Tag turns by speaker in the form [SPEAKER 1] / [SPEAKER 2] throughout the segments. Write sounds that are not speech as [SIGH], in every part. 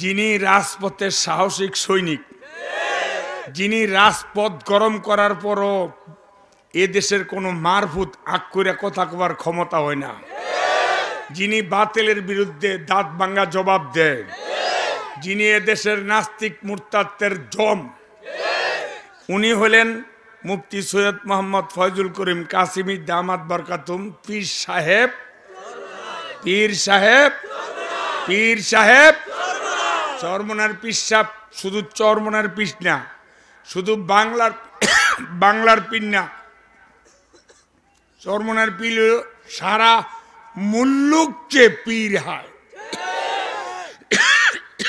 [SPEAKER 1] যিনি রাজপথের সাহসিক সৈনিক যিনি রাজপথ গরম করার পরও এ দেশের কোনো মারফুত আগ করে কথা কবার ক্ষমতা হয় না যিনি বাতিলের বিরুদ্ধে দাঁত ভাঙ্গা জবাব দেয় যিনি এদেশের নাস্তিক মূর্তাত্বের জম উনি হলেন মুফতি সৈয়দ মোহাম্মদ ফয়জুল করিম কাসিমি দামাত বরকাতুম পীর সাহেব পীর সাহেব পীর সাহেব চরমনার পিসাব শুধু চরমনার পিস না শুধু বাংলার [COUGHS] বাংলার পিন না চরমনার পিল সারা মুল্লুককে পীর হয়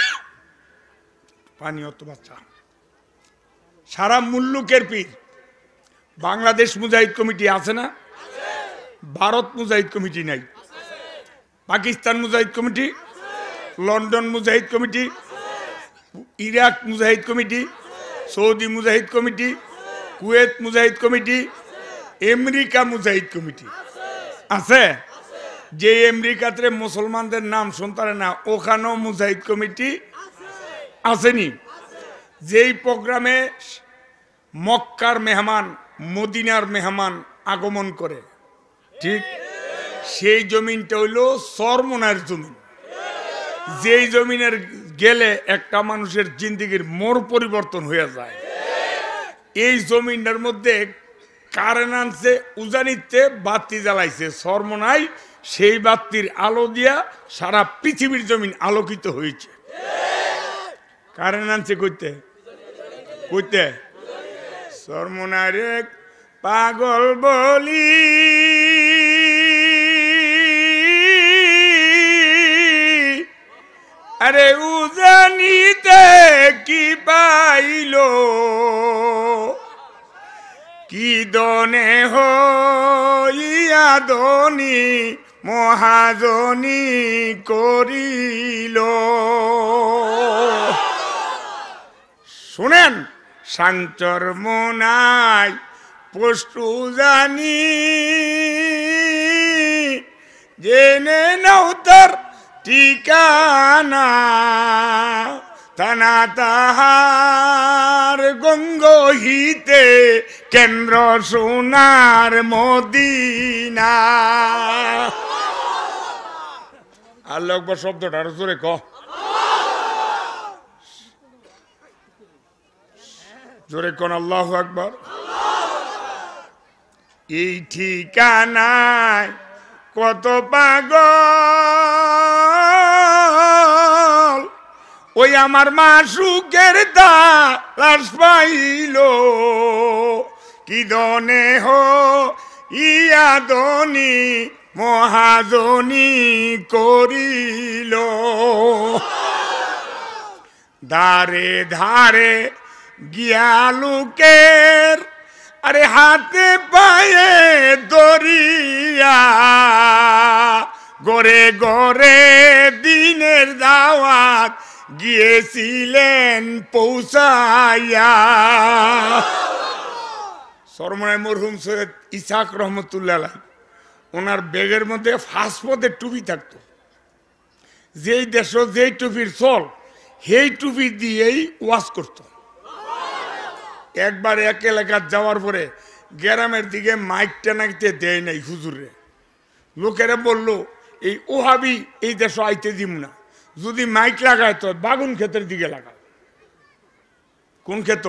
[SPEAKER 1] [COUGHS] পানি অত বাচ্চা সারা মুল্লুকের পীর বাংলাদেশ মুজাহিদ কমিটি আছে না ভারত মুজাহিদ কমিটি নাই পাকিস্তান মুজাহিদ কমিটি লন্ডন মুজাহিদ কমিটি ইরাক মুজাহিদ কমিটি সৌদি মুজাহিদ কমিটি কুয়েত মুজাহিদ কমিটি আমেরিকা মুজাহিদ কমিটি আছে যে আমেরিকাতে মুসলমানদের নাম শুনতারে না ওখানেও মুজাহিদ কমিটি আসেনি যেই প্রোগ্রামে মক্কার মেহমান মদিনার মেহমান আগমন করে ঠিক সেই জমিনটা হইল সরমোনার জমিন যেই জমিনের গেলে একটা মানুষের জিন্দিগির মোর পরিবর্তন হয়ে যায় এই জমিনের মধ্যে কারেন্ট আনছে উজানিতে বাতি জ্বালাইছে নাই সেই বাতির আলো দিয়া সারা পৃথিবীর জমিন আলোকিত হয়েছে কারেন্ট আনছে কইতে কইতে সর্বনারে পাগল বলি আরে উজানিতে কি পাইল কি দনে হইয়া দনি মহাজনী করিল শুনেন সাঞ্চর মনায় পশু জানি জেনে নাও ঠিকানা থানা তাহার গঙ্গহিতে কেন্দ্র সোনার মদিনা আল্লাহ একবার শব্দটা আরো জোরে ক জোরে কন আল্লাহ একবার এই ঠিকানায় কত পাগল ওই আমার মা সুখের দাস পাইল কি দনে হো ইয়া দনি মহাজনী করিল ধারে ধারে গিয়া লুকের আরে হাতে পায়ে দরিয়া গরে গরে দিনের দাওয়াত গিয়েছিলেন পৌঁছাইয়া সরমরায় মরহুম সৈয়দ ইসাক রহমতুল্লাহ ওনার ব্যাগের মধ্যে ফাঁসপদের টুপি থাকতো যেই দেশ যেই টুপির চল সেই টুপি দিয়েই ওয়াশ করত একবার এক এলাকা যাওয়ার পরে গ্রামের দিকে মাইক টানাইতে দেয় নাই হুজুরে লোকেরা বলল এই ওহাবি এই দেশ আইতে দিম না যদি মাইক লাগায় তো বাগুন ক্ষেতের দিকে লাগাও কোন ক্ষেত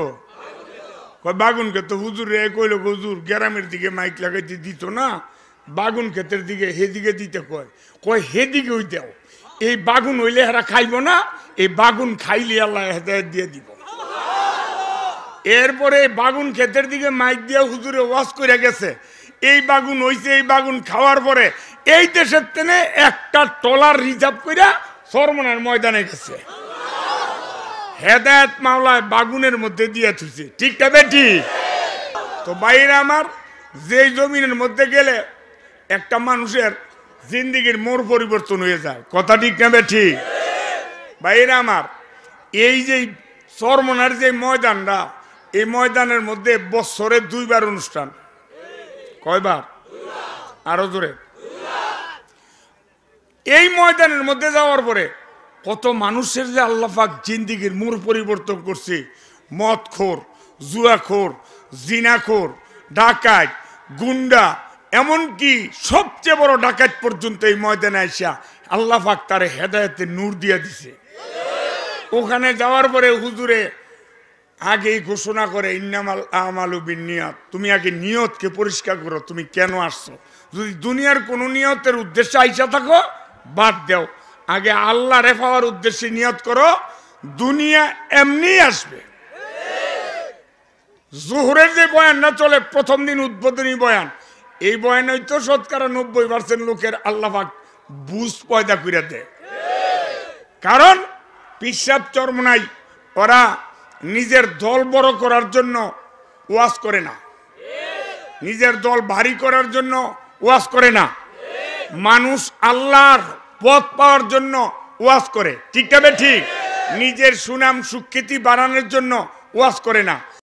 [SPEAKER 1] বাগুন ক্ষেত হুজুর এ কইল হুজুর গ্রামের দিকে মাইক লাগাইতে দিত না বাগুন ক্ষেতের দিকে হেদিকে দিতে কয় কয় হেদিকে ওই দেও এই বাগুন হইলে হেরা খাইব না এই বাগুন খাইলে আল্লাহ হেদায়ত দিয়ে দিব এরপরে বাগুন ক্ষেতের দিকে মাইক দিয়ে হুজুরে ওয়াশ করে গেছে এই বাগুন হইছে এই বাগুন খাওয়ার পরে এই দেশের তেনে একটা টলার রিজার্ভ করে সরমনের ময়দানে গেছে হেদায়ত মাওলায় বাগুনের মধ্যে দিয়ে থুছে ঠিকটা বেটি তো বাইরে আমার যেই জমিনের মধ্যে গেলে একটা মানুষের জিন্দিগির মোর পরিবর্তন হয়ে যায় কথা ঠিক না বেঠি বাইরে আমার এই যে চরমনার যে ময়দানটা এই ময়দানের মধ্যে বছরে দুইবার অনুষ্ঠান কয়বার আরো জোরে এই ময়দানের মধ্যে যাওয়ার পরে কত মানুষের যে আল্লাফাক জিন্দিগির মূল পরিবর্তন করছে মদখোর জুয়াখোর জিনাখোর ডাকাত গুন্ডা এমনকি সবচেয়ে বড় ডাকাত পর্যন্ত এই ময়দানে আসিয়া আল্লাহাক তার হেদায়তে নূর দিয়া দিছে ওখানে যাওয়ার পরে হুজুরে আগেই ঘোষণা করে ইন্নামাল আমালু নিয়ত তুমি আগে নিয়তকে পরিষ্কার করো তুমি কেন আসছো যদি দুনিয়ার কোনো নিয়তের উদ্দেশ্যে আইসা থাকো বাদ দেও আগে আল্লাহ পাওয়ার উদ্দেশ্যে নিয়ত করো দুনিয়া এমনি আসবে জোহরের যে বয়ান না চলে প্রথম দিন উদ্বোধনী বয়ান এই বয়ান তো শতকরা নব্বই পার্সেন্ট লোকের আল্লাহ বুঝ পয়দা করে দেয় কারণ পিসাব চর্ম নাই ওরা নিজের দল বড় করার জন্য ওয়াশ করে না নিজের দল ভারী করার জন্য ওয়াশ করে না মানুষ আল্লাহর পথ পাওয়ার জন্য ওয়াজ করে ঠিক ঠিক নিজের সুনাম সুখ্যাতি বাড়ানোর জন্য ওয়াজ করে না